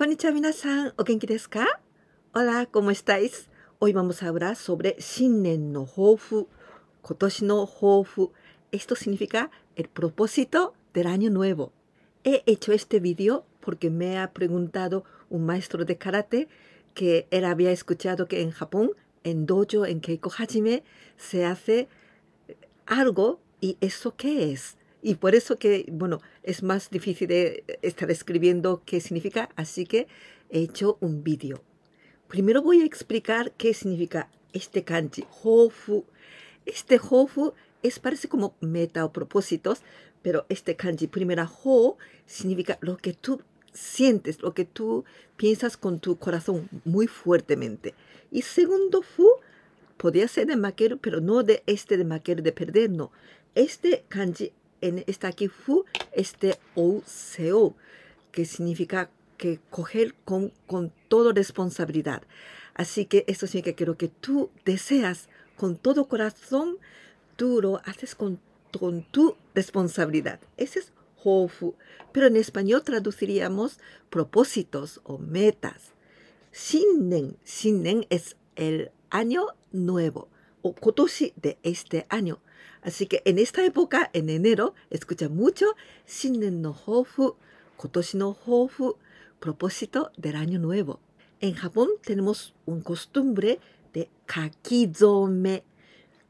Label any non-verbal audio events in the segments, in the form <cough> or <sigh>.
Konnichiwa ¿o Hola, ¿cómo estáis? Hoy vamos a hablar sobre Shinnen no Houfu, Kotoshi Esto significa el propósito del año nuevo. He hecho este vídeo porque me ha preguntado un maestro de karate que él había escuchado que en Japón, en dojo, en Keiko Hajime, se hace algo y eso qué es. Y por eso que, bueno, es más difícil de estar escribiendo qué significa, así que he hecho un vídeo. Primero voy a explicar qué significa este kanji, hofu. Este hofu es parece como meta o propósitos, pero este kanji, primera ho, significa lo que tú sientes, lo que tú piensas con tu corazón muy fuertemente. Y segundo fu, podría ser de maquero, pero no de este de maquero de perder, no. Este kanji en, está aquí fu, este o seo, que significa que coger con, con toda responsabilidad. Así que esto significa que lo que tú deseas con todo corazón, tú lo haces con, con tu responsabilidad. Ese es hofu. Pero en español traduciríamos propósitos o metas. Shinnen. Shinnen es el año nuevo o kotoshi de este año. Así que en esta época, en enero, escucha mucho Shinnen no Hofu, Kotoshi no Hofu, propósito del año nuevo. En Japón tenemos un costumbre de kakizome.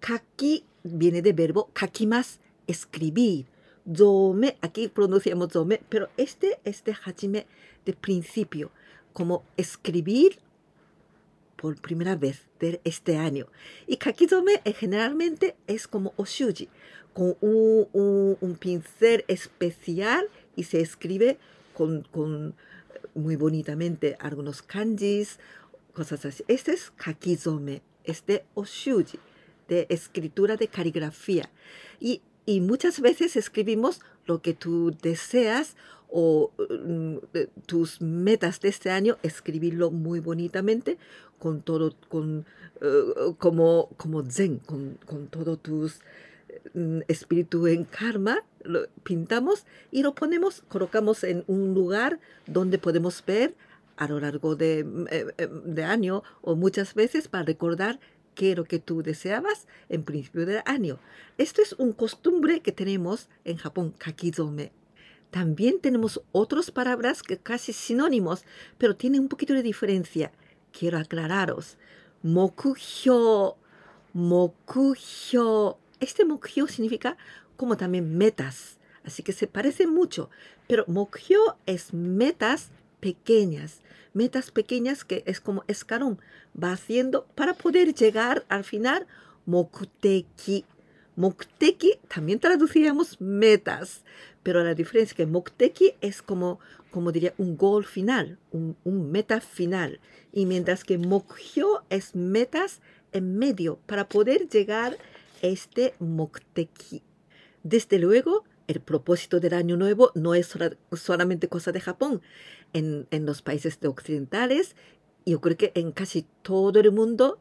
Kaki viene del verbo kakimas, escribir. Zome, aquí pronunciamos zome, pero este es de hajime, de principio, como escribir por primera vez de este año. Y kakizome eh, generalmente es como oshuji, con un, pincel especial y se escribe con, con eh, muy bonitamente algunos kanjis, cosas así. Este es kakizome, este oshuji, de escritura de caligrafía. Y, y muchas veces escribimos lo que tú deseas o eh, mm, tus metas de este año, escribirlo muy bonitamente con todo, con, eh, como, como zen, con, con todo tu mm, espíritu en karma, lo pintamos y lo ponemos, colocamos en un lugar donde podemos ver a lo largo de, mm, eh, eh, año o muchas veces para recordar qué es lo que tú deseabas en principio del año. Esto es una costumbre que tenemos en Japón, kakizome. También tenemos otras palabras que casi sinónimos, pero tienen un poquito de diferencia quiero aclararos, mokuhyo, mokuhyo, Este mokuhyo significa como también metas, así que se parece mucho, pero mokuhyo es metas pequeñas, metas pequeñas que es como escalón, va haciendo para poder llegar al final mokuteki. mokuteki también traduciríamos metas, pero la diferencia es que mokuteki es como como diría, un gol final, un, meta final. Y mientras que Mokyo es metas en medio para poder llegar a este Mokteki. Desde luego, el propósito del año nuevo no es solamente cosa de Japón. En, en los países occidentales, yo creo que en casi todo el mundo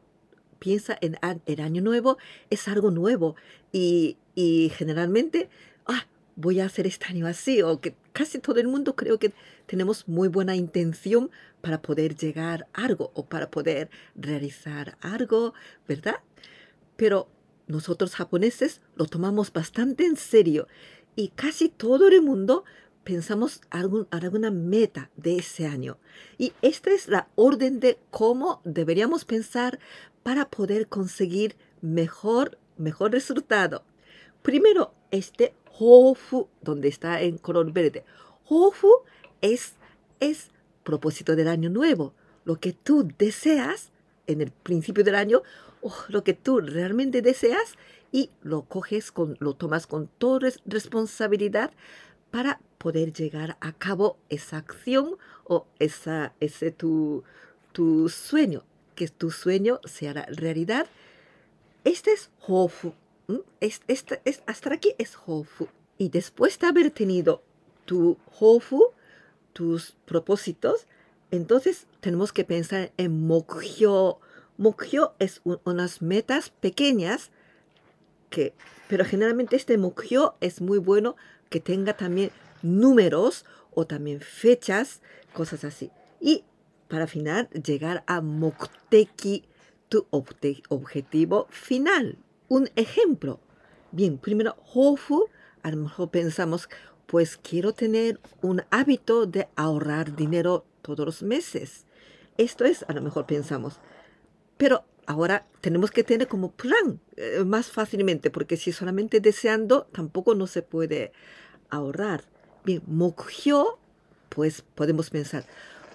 piensa en el año nuevo, es algo nuevo. Y, y generalmente, ah, voy a hacer este año así, o que casi todo el mundo creo que tenemos muy buena intención para poder llegar a algo o para poder realizar algo, ¿verdad? Pero nosotros japoneses lo tomamos bastante en serio y casi todo el mundo pensamos algún, alguna meta de ese año. Y esta es la orden de cómo deberíamos pensar para poder conseguir mejor, mejor resultado. Primero, este Hofu, donde está en color verde. Hofu es, es propósito del año nuevo. Lo que tú deseas en el principio del año, oh, lo que tú realmente deseas y lo coges, con, lo tomas con toda responsabilidad para poder llegar a cabo esa acción o ese tu, tu sueño, que tu sueño sea la realidad. Este es Hofu es, hasta aquí es Hofu. Y después de haber tenido tu Hofu, tus propósitos, entonces tenemos que pensar en Mokyo. Mokyo es unas metas pequeñas, que, pero generalmente este Mokyo es muy bueno que tenga también números o también fechas, cosas así. Y para final, llegar a Mokteki, tu objetivo final un ejemplo. Bien, primero, hofu, a lo mejor pensamos, pues quiero tener un hábito de ahorrar dinero todos los meses. Esto es, a lo mejor pensamos. Pero ahora tenemos que tener como plan eh, más fácilmente, porque si solamente deseando, tampoco no se puede ahorrar. Bien, mokyo, pues podemos pensar,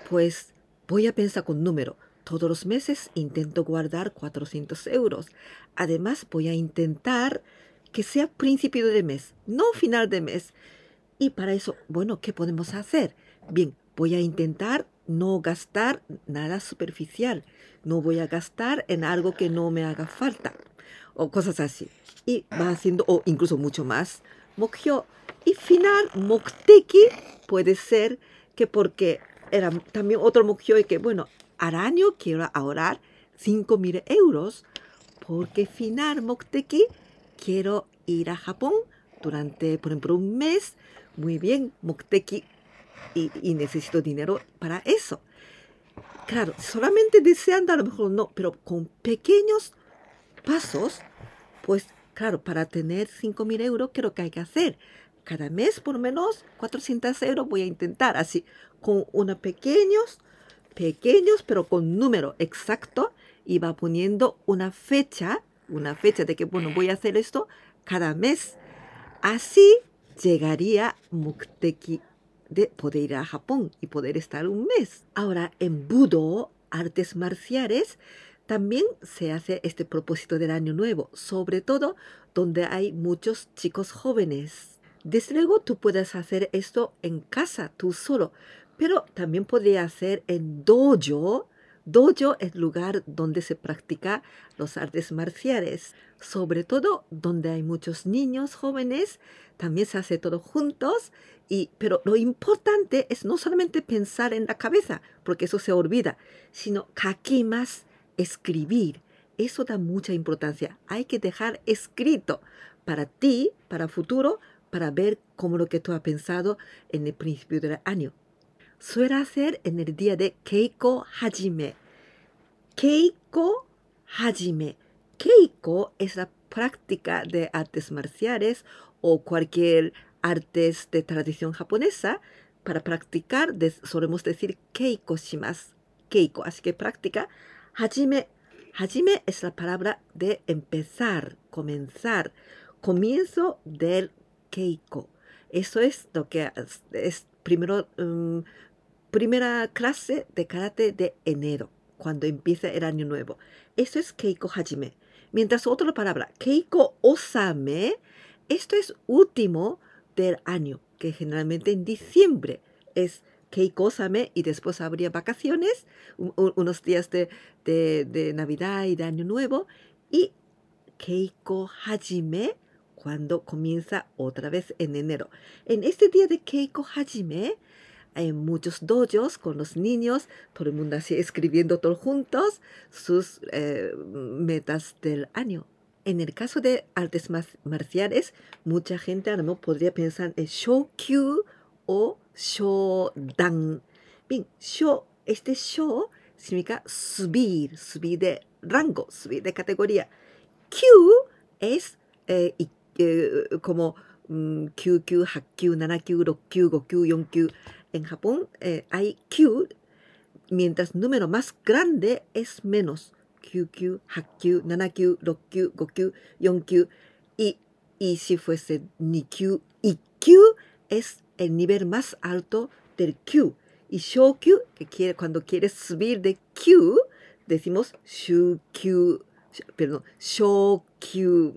pues voy a pensar con número. Todos los meses intento guardar 400 euros. Además, voy a intentar que sea principio de mes, no final de mes. Y para eso, bueno, ¿qué podemos hacer? Bien, voy a intentar no gastar nada superficial. No voy a gastar en algo que no me haga falta. O cosas así. Y va haciendo, o incluso mucho más, mokyo. Y final, mokteki puede ser que porque era también otro mokyo y que, bueno, al año quiero ahorrar 5.000 euros porque mokteki quiero ir a Japón durante, por ejemplo, un mes. Muy bien, Mokteki, y, necesito dinero para eso. Claro, solamente deseando a lo mejor no, pero con pequeños pasos, pues claro, para tener 5.000 euros, ¿qué es que hay que hacer? Cada mes por lo menos 400 euros voy a intentar, así, con unos pequeños pequeños pero con número exacto y va poniendo una fecha, una fecha de que, bueno, voy a hacer esto cada mes. Así llegaría Mukteki de poder ir a Japón y poder estar un mes. Ahora, en Budo, artes marciales, también se hace este propósito del año nuevo, sobre todo donde hay muchos chicos jóvenes. Desde luego tú puedes hacer esto en casa, tú solo, pero también podría hacer el dojo. Dojo es lugar donde se practica los artes marciales, sobre todo donde hay muchos niños jóvenes, también se hace todo juntos, y, pero lo importante es no solamente pensar en la cabeza, porque eso se olvida, sino kakimas, escribir. Eso da mucha importancia. Hay que dejar escrito para ti, para futuro, para ver cómo lo que tú has pensado en el principio del año suele hacer en el día de Keiko Hajime. Keiko Hajime. Keiko es la práctica de artes marciales o cualquier artes de tradición japonesa. Para practicar solemos decir Keiko Shimasu. Keiko, así que práctica. Hajime. Hajime es la palabra de empezar, comenzar. Comienzo del Keiko. Eso es lo que es, primero mm, primera clase de karate de enero, cuando empieza el año nuevo. Eso es Keiko Hajime. Mientras otra palabra, Keiko Osame, esto es último del año, que generalmente en diciembre es Keiko Osame y después habría vacaciones, unos días de, de, de Navidad y de Año Nuevo, y Keiko Hajime, cuando comienza otra vez en enero. En este día de Keiko Hajime, hay muchos dojos con los niños, todo el mundo así escribiendo todos juntos sus eh, metas del año. En el caso de artes marciales, mucha gente ahora podría pensar en Shokyu o Shodan. Bien, shou, este shou significa subir, subir de rango, subir de categoría. Q es eh, eh como mm, 9 gokyu, yonkyu. En Japón eh, hay Q, mientras número más grande es menos. QQ, 8Q, 7Q, 6Q, 5Q, 4Q. Y, y si fuese 2Q y Q es el nivel más alto del Q. Y Shokyu, que quiere, cuando quieres subir de Q, decimos Shukyu, perdón, Shokyu.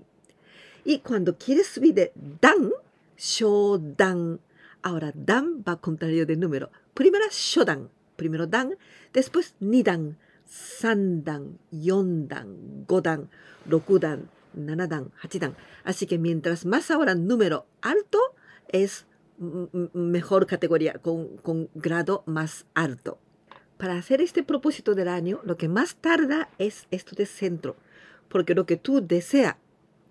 Y cuando quieres subir de Dan, Shodan. Ahora, dan va contrario de número. Primero shodan, primero dan, después nidan, sandan, yondan, godan, rokudan, nanadan, hachidan. Así que mientras más ahora número alto es mejor categoría, con, con grado más alto. Para hacer este propósito del año, lo que más tarda es esto de centro, porque lo que tú deseas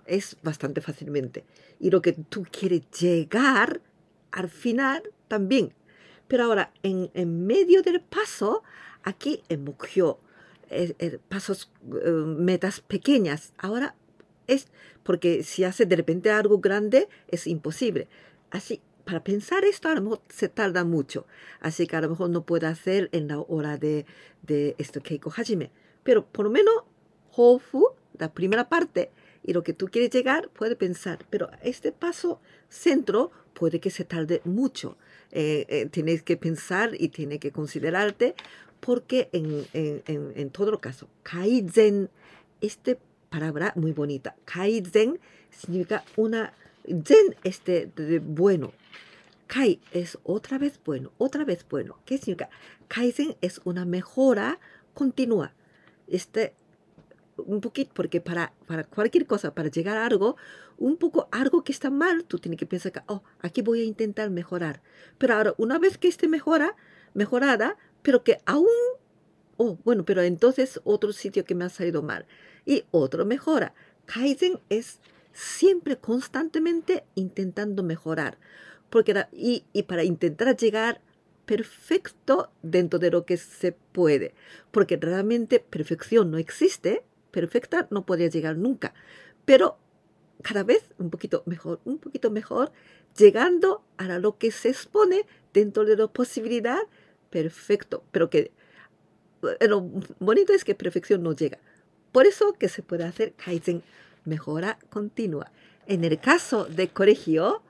es bastante fácilmente y lo que tú quieres llegar al final también. Pero ahora, en, medio del paso, aquí en el, eh, eh, pasos, eh, metas pequeñas. Ahora es porque si hace de repente algo grande, es imposible. Así, para pensar esto a lo mejor se tarda mucho. Así que a lo mejor no puede hacer en la hora de, de esto Keiko Hajime. Pero por lo menos, Hofu, la primera parte, y lo que tú quieres llegar, puede pensar. Pero este paso centro puede que se tarde mucho. Eh, eh, tienes que pensar y tiene que considerarte porque en, todo caso, kaizen, esta palabra muy bonita, kaizen significa una, zen este de bueno, kai es otra vez bueno, otra vez bueno. ¿Qué significa? Kaizen es una mejora continua. Este un poquito, porque para, para cualquier cosa, para llegar a algo, un poco algo que está mal, tú tienes que pensar que, oh, aquí voy a intentar mejorar. Pero ahora, una vez que esté mejora, mejorada, pero que aún, oh, bueno, pero entonces otro sitio que me ha salido mal y otro mejora. Kaizen es siempre constantemente intentando mejorar. Porque y, y para intentar llegar perfecto dentro de lo que se puede, porque realmente perfección no existe, perfecta no podría llegar nunca, pero cada vez un poquito mejor, un poquito mejor, llegando a lo que se expone dentro de la posibilidad, perfecto, pero que eh, lo bonito es que perfección no llega. Por eso que se puede hacer kaizen, mejora continua. En el caso de colegio,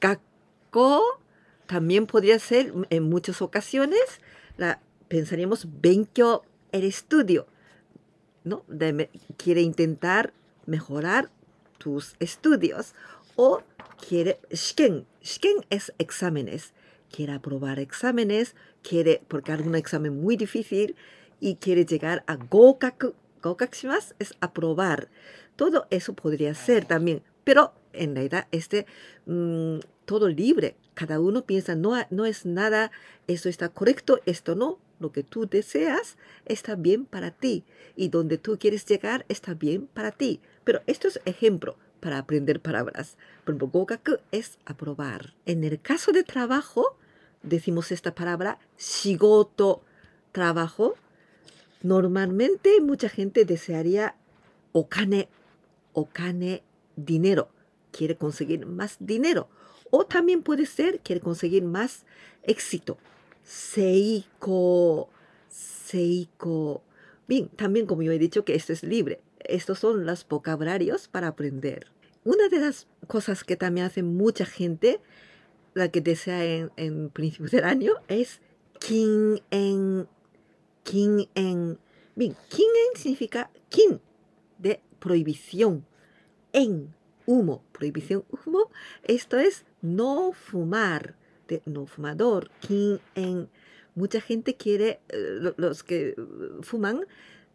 gakko también podría ser en muchas ocasiones, la, pensaríamos benkyo, el estudio. ¿no? quiere intentar mejorar tus estudios o quiere shiken. Shiken es exámenes. Quiere aprobar exámenes, quiere, porque algún examen muy difícil y quiere llegar a gokaku. Gokaku es aprobar. Todo eso podría ser también, pero en realidad este todo libre. Cada uno piensa, no, no es nada, esto está correcto, esto no, lo que tú deseas está bien para ti y donde tú quieres llegar está bien para ti. Pero esto es ejemplo para aprender palabras. Por ejemplo, gokaku es aprobar. En el caso de trabajo, decimos esta palabra shigoto, trabajo. Normalmente mucha gente desearía okane, okane, dinero. Quiere conseguir más dinero. O también puede ser, quiere conseguir más éxito, Seiko. Seiko. Bien, también como yo he dicho que esto es libre. Estos son los vocabularios para aprender. Una de las cosas que también hace mucha gente, la que desea en, principios principio del año, es kin en. Kin en. Bien, kin en significa kin de prohibición. En humo, prohibición humo, esto es no fumar de no fumador. Quien en, mucha gente quiere, eh, los que eh, fuman,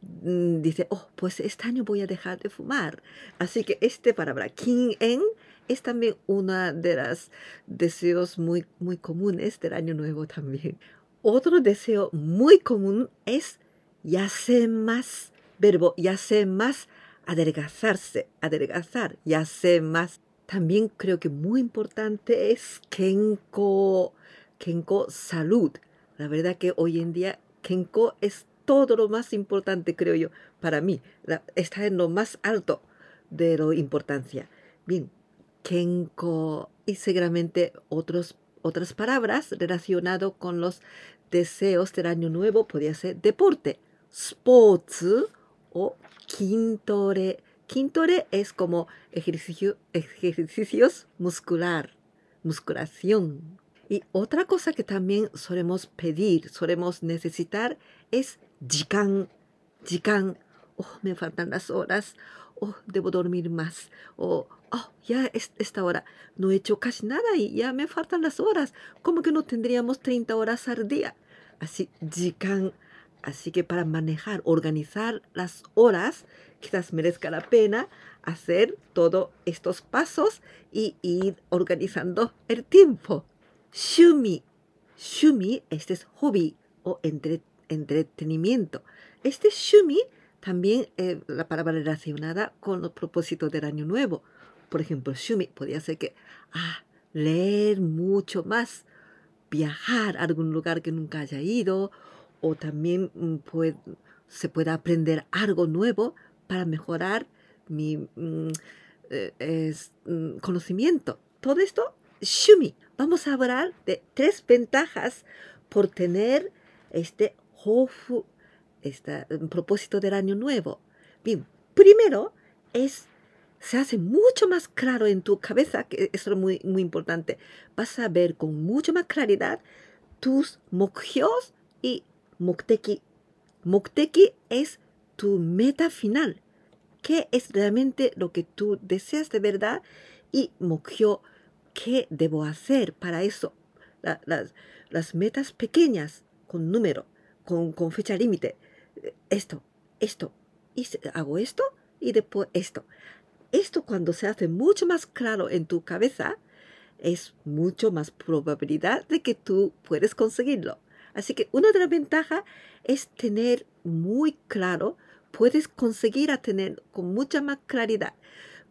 mm, dice, oh, pues este año voy a dejar de fumar. Así que este palabra, King en, es también una de los deseos muy, muy comunes del año nuevo también. Otro deseo muy común es ya sé más, verbo ya sé más, adelgazarse, adelgazar, sé más. También creo que muy importante es Kenko, Kenko Salud. La verdad que hoy en día Kenko es todo lo más importante, creo yo, para mí. está en lo más alto de la importancia. Bien, Kenko y seguramente otros, otras palabras relacionadas con los deseos del año nuevo podría ser deporte, sports o kintore es como ejercicio, ejercicios muscular, musculación. Y otra cosa que también solemos pedir, solemos necesitar es jikan, jikan. Oh, me faltan las horas. Oh, debo dormir más. Oh, oh ya es esta hora. No he hecho casi nada y ya me faltan las horas. ¿Cómo que no tendríamos 30 horas al día? Así, jikan. Así que para manejar, organizar las horas, quizás merezca la pena hacer todos estos pasos y ir organizando el tiempo. Shumi. Shumi, este es hobby o entretenimiento. Este shumi también eh, la palabra relacionada con los propósitos del año nuevo. Por ejemplo, shumi podría ser que ah, leer mucho más, viajar a algún lugar que nunca haya ido, o también mm, se pueda aprender algo nuevo para mejorar mi mm, eh, mm, conocimiento. Todo esto, Shumi. Vamos a hablar de tres ventajas por tener este Hofu, este propósito del año nuevo. Bien, primero es, se hace mucho más claro en tu cabeza, que eso es muy, muy importante. Vas a ver con mucho más claridad tus mokhyos y mokteki. Mokteki es tu meta final, qué es realmente lo que tú deseas de verdad y Mokyo, qué debo hacer para eso. las, las, metas pequeñas con número, con, con fecha límite. Esto, esto, y hago esto y después esto. Esto cuando se hace mucho más claro en tu cabeza, es mucho más probabilidad de que tú puedes conseguirlo. Así que una de las ventajas es tener muy claro puedes conseguir a tener con mucha más claridad,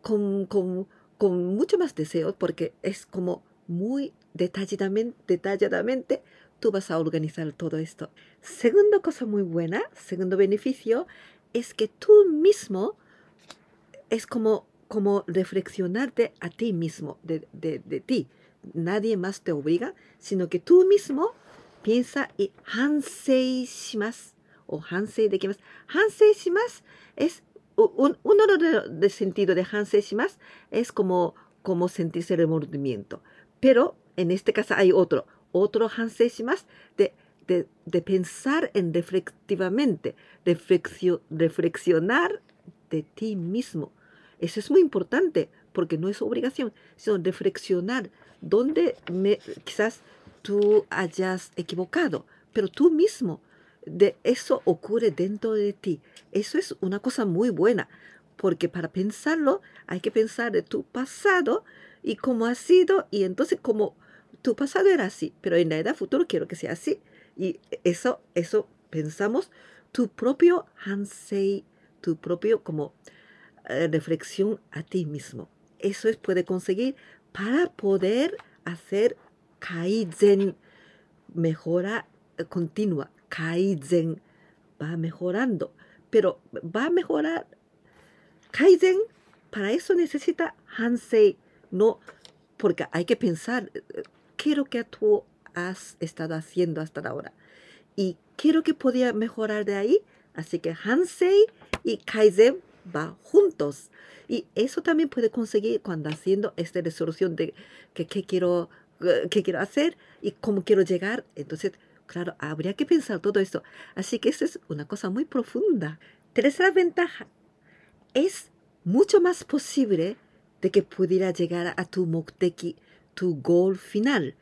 con, con, con mucho más deseo, porque es como muy detalladamente, detalladamente tú vas a organizar todo esto. Segunda cosa muy buena, segundo beneficio, es que tú mismo es como, como reflexionarte a ti mismo, de, de, de ti. Nadie más te obliga, sino que tú mismo piensa y hansei shimasu o hansei de más Hansei shimasu es un, uno de, sentido de hansei shimas es como, como sentirse remordimiento. Pero en este caso hay otro, otro hansei shimas de, de, pensar en reflectivamente, reflexio, reflexionar de ti mismo. Eso es muy importante porque no es obligación, sino reflexionar donde me, quizás tú hayas equivocado, pero tú mismo de eso ocurre dentro de ti. Eso es una cosa muy buena, porque para pensarlo hay que pensar de tu pasado y cómo ha sido, y entonces como tu pasado era así, pero en la edad futura quiero que sea así. Y eso, eso pensamos, tu propio Hansei, tu propio como eh, reflexión a ti mismo. Eso es, puede conseguir para poder hacer kaizen, mejora eh, continua Kaizen va mejorando, pero va a mejorar. Kaizen, para eso necesita Hansei, no, porque hay que pensar qué es lo que tú has estado haciendo hasta ahora y qué es lo que podía mejorar de ahí. Así que Hansei y Kaizen va juntos. Y eso también puede conseguir cuando haciendo esta resolución de qué quiero, qué quiero hacer y cómo quiero llegar. Entonces, Claro, habría que pensar todo esto. Así que eso es una cosa muy profunda. Tercera ventaja, es mucho más posible de que pudiera llegar a tu mokteki, tu goal final.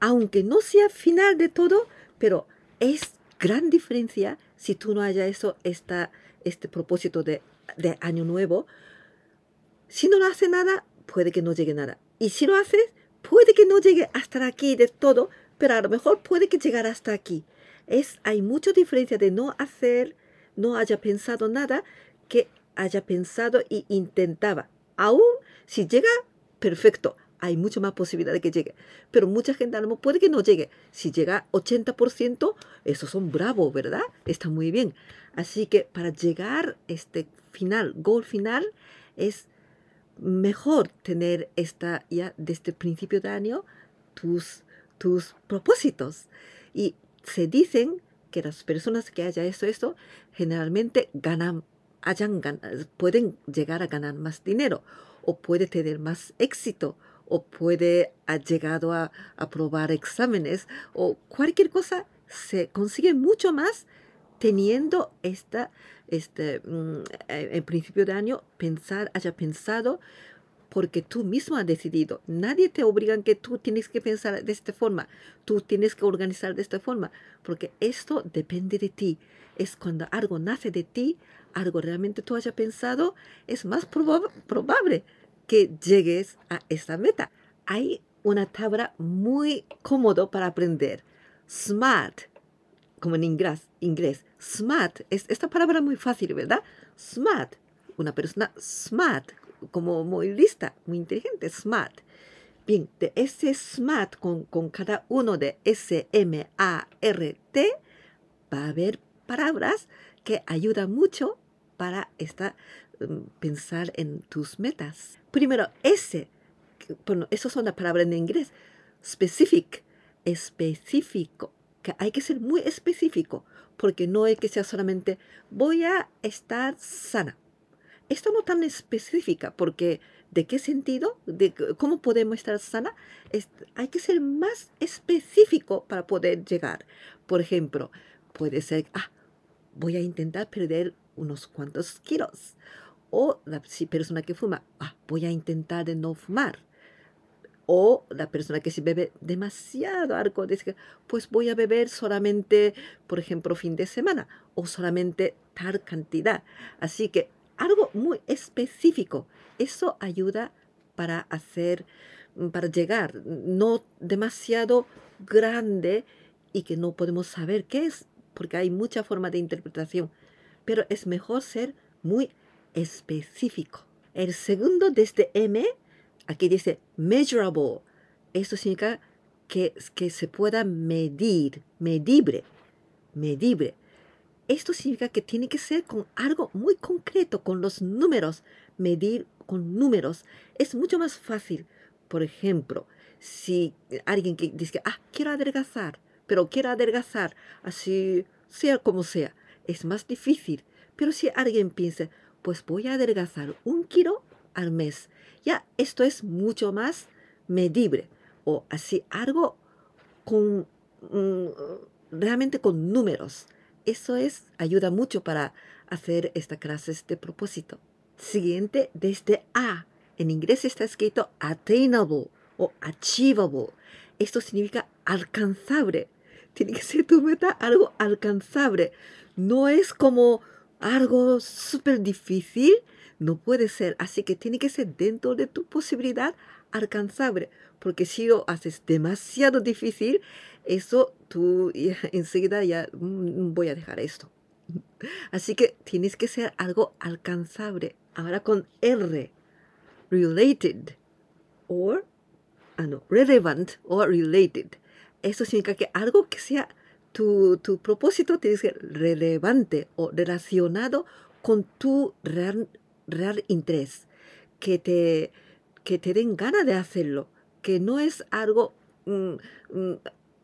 Aunque no sea final de todo, pero es gran diferencia si tú no haya eso, esta, este propósito de, de año nuevo. Si no lo hace nada, puede que no llegue nada. Y si lo haces, puede que no llegue hasta aquí de todo, pero a lo mejor puede que llegar hasta aquí. Es, hay mucha diferencia de no hacer, no haya pensado nada, que haya pensado y intentaba. Aún si llega, perfecto, hay mucha más posibilidad de que llegue. Pero mucha gente a puede que no llegue. Si llega 80%, esos son bravos, ¿verdad? Está muy bien. Así que para llegar este final, gol final, es mejor tener esta ya desde el este principio de año tus tus propósitos. Y se dicen que las personas que haya esto, esto, generalmente ganan, hayan pueden llegar a ganar más dinero o puede tener más éxito o puede ha llegado a aprobar exámenes o cualquier cosa se consigue mucho más teniendo esta, este, mm, eh, en principio de año, pensar, haya pensado porque tú mismo has decidido. Nadie te obliga a que tú tienes que pensar de esta forma, tú tienes que organizar de esta forma, porque esto depende de ti. Es cuando algo nace de ti, algo realmente tú haya pensado, es más probable que llegues a esa meta. Hay una tabla muy cómodo para aprender. SMART, como en inglés, inglés. SMART es esta palabra muy fácil, ¿verdad? SMART, una persona SMART como muy lista, muy inteligente, smart. Bien, de ese smart con, cada uno de S, M, A, R, T, va a haber palabras que ayudan mucho para esta, em, pensar en tus metas. Primero, S. Bueno, esas son las palabras en inglés. Specific, específico. Que hay que ser muy específico, porque no hay que sea solamente voy a estar sana. Esto no tan específica, porque ¿de qué sentido? ¿De cómo podemos estar sana? hay que ser más específico para poder llegar. Por ejemplo, puede ser, ah, voy a intentar perder unos cuantos kilos. O la persona que fuma, ah, voy a intentar de no fumar. O la persona que se bebe demasiado arco, dice, pues voy a beber solamente, por ejemplo, fin de semana o solamente tal cantidad. Así que algo muy específico. Eso ayuda para hacer, mm, para llegar, no demasiado grande y que no podemos saber qué es, porque hay muchas formas de interpretación. Pero es mejor ser muy específico. El segundo este M, aquí dice measurable. Esto significa que, que se pueda medir, medible, medible. Esto significa que tiene que ser con algo muy concreto, con los números, medir con números. Es mucho más fácil. Por ejemplo, si alguien dice, ah, quiero adelgazar, pero quiero adelgazar, así sea como sea, es más difícil. Pero si alguien piensa, pues voy a adelgazar un kilo al mes, ya esto es mucho más medible o así algo con, mm, realmente con números. Eso es, ayuda mucho para hacer esta clase de este propósito. Siguiente, desde A. En inglés está escrito attainable o achievable. Esto significa alcanzable. Tiene que ser tu meta algo alcanzable. No es como algo súper difícil, no puede ser. Así que tiene que ser dentro de tu posibilidad alcanzable. Porque si lo haces demasiado difícil, eso tú <laughs> enseguida ya mm, voy a dejar esto. <laughs> Así que tienes que ser algo alcanzable. Ahora con R, related or ah, no, relevant or related. Eso significa que algo que sea tu, tu propósito tiene que ser relevante o relacionado con tu real, real interés, que te, que te den ganas de hacerlo, que no es algo mm, mm,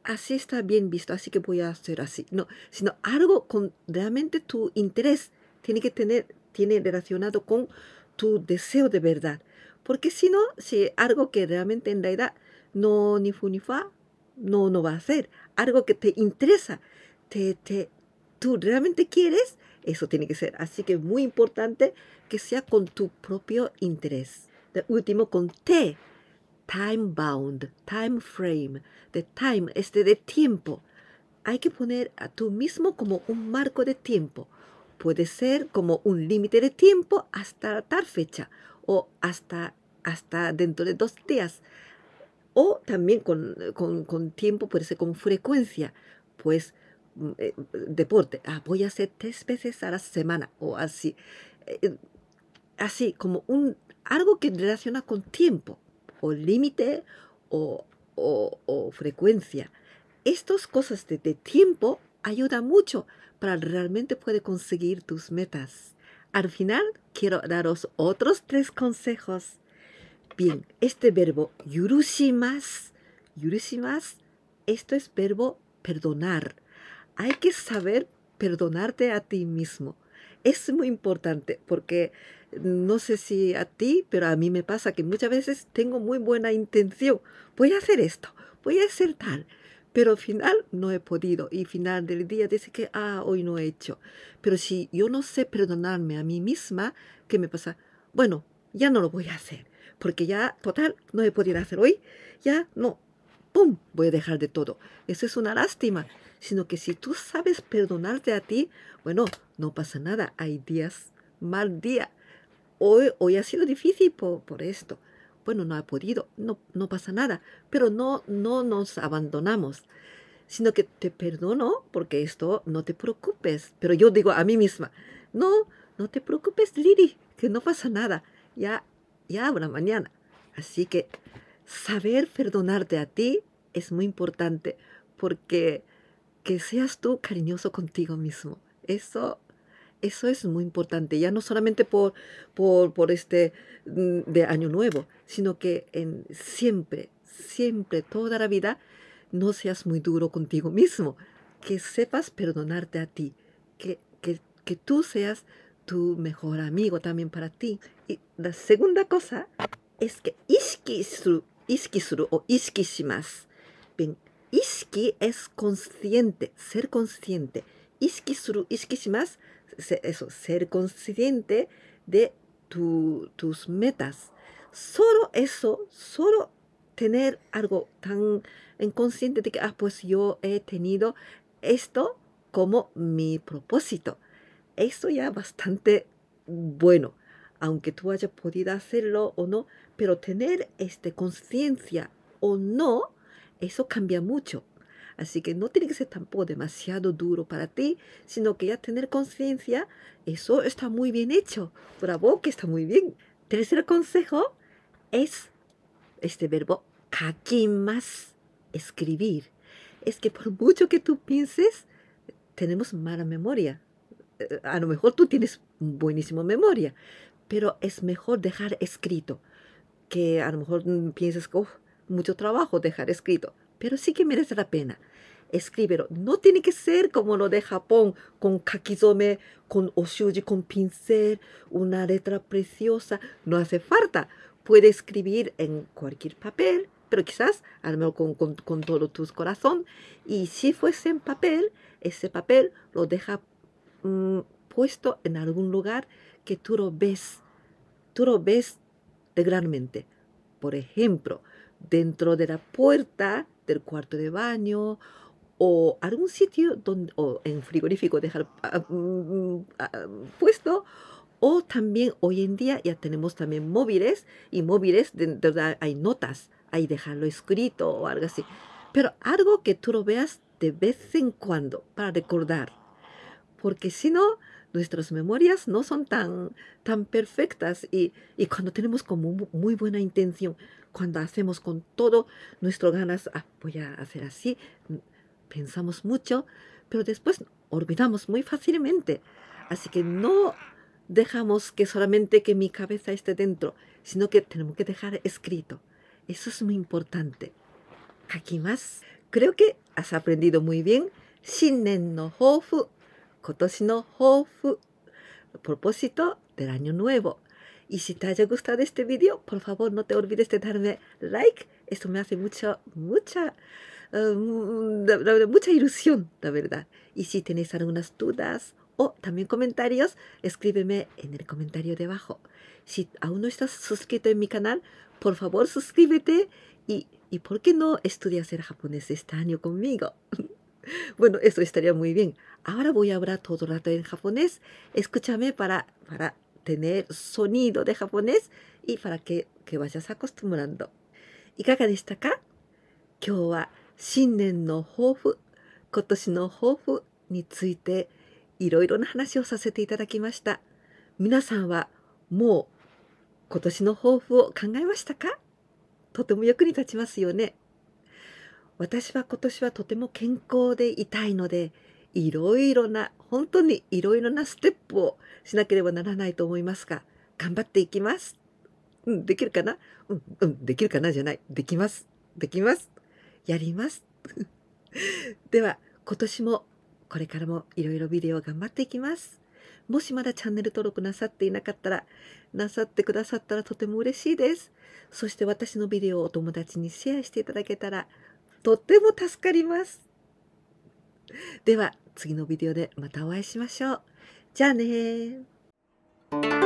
así está bien visto, así que voy a hacer así, no, sino algo con realmente tu interés tiene que tener, tiene relacionado con tu deseo de verdad, porque si no, si algo que realmente en la edad no ni fu ni fa, no, no va a ser, algo que te interesa, te, te, tú realmente quieres, eso tiene que ser. Así que es muy importante que sea con tu propio interés. De último, con T, time bound, time frame, The time, este de tiempo. Hay que poner a tú mismo como un marco de tiempo. Puede ser como un límite de tiempo hasta tal fecha o hasta, hasta dentro de dos días o también con, tiempo, puede ser con frecuencia, pues mm, eh, deporte, ah, voy a hacer tres veces a la semana o así. Eh, eh, así, como un, algo que relaciona con tiempo o límite o, frecuencia. Estas cosas de, de tiempo ayudan mucho para realmente poder conseguir tus metas. Al final, quiero daros otros tres consejos Bien, este verbo yurushimas, yurushimas, esto es verbo perdonar. Hay que saber perdonarte a ti mismo. Es muy importante porque no sé si a ti, pero a mí me pasa que muchas veces tengo muy buena intención. Voy a hacer esto, voy a hacer tal, pero al final no he podido y final del día dice que, ah, hoy no he hecho. Pero si yo no sé perdonarme a mí misma, ¿qué me pasa? Bueno, ya no lo voy a hacer porque ya, total, no he podido hacer hoy, ya no, ¡pum!, voy a dejar de todo. Eso es una lástima, sino que si tú sabes perdonarte a ti, bueno, no pasa nada, hay días, mal día. Hoy, ha sido difícil por, esto. Bueno, no ha podido, no, no pasa nada, pero no, no nos abandonamos sino que te perdono porque esto no te preocupes. Pero yo digo a mí misma, no, no te preocupes, Lili, que no pasa nada. Ya ya habrá mañana. Así que saber perdonarte a ti es muy importante porque que seas tú cariñoso contigo mismo. Eso eso es muy importante, ya no solamente por, por, este mm, de año nuevo, sino que en siempre, siempre, toda la vida, no seas muy duro contigo mismo, que sepas perdonarte a ti, que, que, que tú seas tu mejor amigo también para ti la segunda cosa es que iskisuru, o Bien, iski es consciente, ser consciente. Iskisuru, eso, ser consciente de tus metas. Solo eso, solo tener algo tan inconsciente de que, ah, pues yo he tenido esto como mi propósito. Eso ya bastante bueno aunque tú hayas podido hacerlo o no, pero tener este, conciencia o no, eso cambia mucho. Así que no tiene que ser tampoco demasiado duro para ti, sino que ya tener conciencia, eso está muy bien hecho. Bravo, que está muy bien. Tercer consejo es este verbo más escribir. Es que por mucho que tú pienses, tenemos mala memoria. Eh, a lo mejor tú tienes buenísima memoria, pero es mejor dejar escrito, que a lo mejor mm, piensas, que mucho trabajo dejar escrito, pero sí que merece la pena. Escríbelo. No tiene que ser como lo de Japón, con kakizome, con oshuji, con pincel, una letra preciosa. No hace falta. Puede escribir en cualquier papel, pero quizás con, todo tu corazón. Y si fuese en papel, ese papel lo deja mm, puesto en algún lugar que tú lo ves, tú lo ves regularmente. Por ejemplo, dentro de la puerta del cuarto de baño o algún sitio donde, o en frigorífico dejar ah, mm, ah, puesto o también hoy en día ya tenemos también móviles y móviles de, de, hay notas, hay dejarlo escrito o algo así. Pero algo que tú lo veas de vez en cuando para recordar. Porque si no, nuestras memorias no son tan, tan perfectas y, y cuando tenemos como muy buena intención, cuando hacemos con todo nuestro ganas, ah, voy a hacer así, pensamos mucho, pero después olvidamos muy fácilmente. Así que no dejamos que solamente que mi cabeza esté dentro, sino que tenemos que dejar escrito. Eso es muy importante. Aquí más. Creo que has aprendido muy bien. Shinen no hofu hofu propósito del año nuevo. Y si te haya gustado este vídeo, por favor no te olvides de darme like. Esto me hace mucha, mucha, em, mucha ilusión, la verdad. Y si tenéis algunas dudas o también comentarios, escríbeme en el comentario debajo. Si aún no estás suscrito en mi canal, por favor suscríbete y, y ¿por qué no estudias el japonés este año conmigo? <laughs> Bueno, eso estaría muy bien. Ahora voy a hablar todo el rato en japonés. Escúchame para, para tener sonido de japonés y para que, que vayas acostumbrando. いかがでしたか今日は新年の抱負、今年の抱負についていろいろな話をさせていただきました。皆さんはもう今年の抱負を考えましたかとても役に立ちますよね。私は今年はとても健康でいたいのでいろいろな本当にいろいろなステップをしなければならないと思いますが頑張っていきます。うん、できるかなうん、うん、できるかなじゃない。できます。できます。やります。<laughs> では今年もこれからもいろいろビデオ頑張っていきます。もしまだチャンネル登録なさっていなかったら、なさってくださったらとても嬉しいです。そして私のビデオをお友達にシェアしていただけたらとっても助かります。では次のビデオでまたお会いしましょう。じゃあね